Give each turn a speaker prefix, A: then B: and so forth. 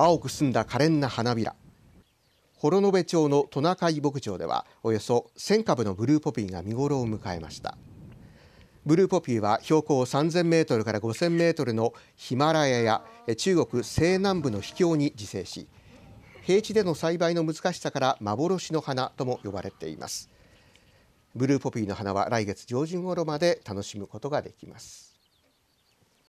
A: 青く澄んだ可憐な花びら幌延町のトナカイ牧場ではおよそ1000株のブルーポピーが見頃を迎えましたブルーポピーは標高3000メートルから5000メートルのヒマラヤや中国西南部の秘境に自生し平地での栽培の難しさから幻の花とも呼ばれていますブルーポピーの花は来月上旬頃まで楽しむことができます